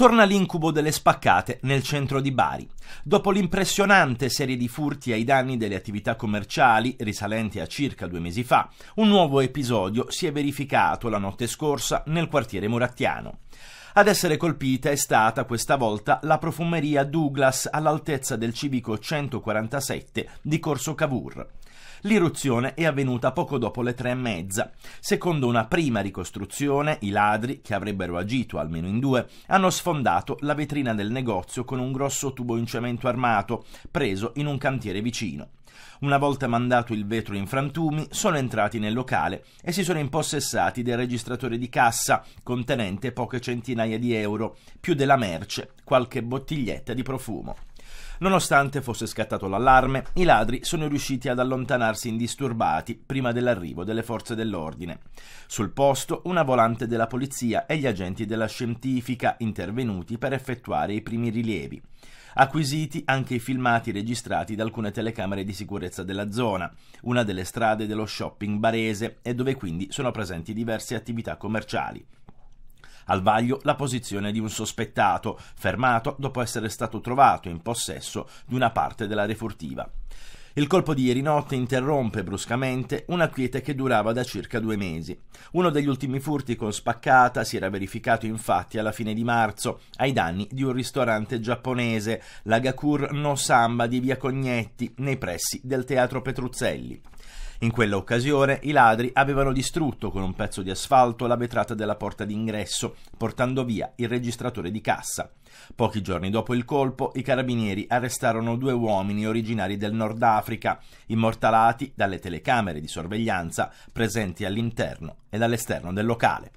torna l'incubo delle spaccate nel centro di Bari. Dopo l'impressionante serie di furti ai danni delle attività commerciali, risalenti a circa due mesi fa, un nuovo episodio si è verificato la notte scorsa nel quartiere murattiano. Ad essere colpita è stata questa volta la profumeria Douglas all'altezza del civico 147 di Corso Cavour. L'irruzione è avvenuta poco dopo le tre e mezza. Secondo una prima ricostruzione, i ladri, che avrebbero agito almeno in due, hanno sfondato la vetrina del negozio con un grosso tubo in cemento armato, preso in un cantiere vicino. Una volta mandato il vetro in frantumi, sono entrati nel locale e si sono impossessati del registratore di cassa, contenente poche centinaia di euro, più della merce, qualche bottiglietta di profumo. Nonostante fosse scattato l'allarme, i ladri sono riusciti ad allontanarsi indisturbati prima dell'arrivo delle forze dell'ordine. Sul posto una volante della polizia e gli agenti della scientifica intervenuti per effettuare i primi rilievi acquisiti anche i filmati registrati da alcune telecamere di sicurezza della zona, una delle strade dello shopping barese e dove quindi sono presenti diverse attività commerciali. Al vaglio la posizione di un sospettato, fermato dopo essere stato trovato in possesso di una parte della refurtiva. Il colpo di ieri notte interrompe bruscamente una quiete che durava da circa due mesi. Uno degli ultimi furti con spaccata si era verificato infatti alla fine di marzo, ai danni di un ristorante giapponese, la Gakur no Samba di via Cognetti, nei pressi del teatro Petruzzelli. In quella occasione i ladri avevano distrutto con un pezzo di asfalto la vetrata della porta d'ingresso, portando via il registratore di cassa. Pochi giorni dopo il colpo, i carabinieri arrestarono due uomini originari del Nord Africa, immortalati dalle telecamere di sorveglianza presenti all'interno e all'esterno del locale.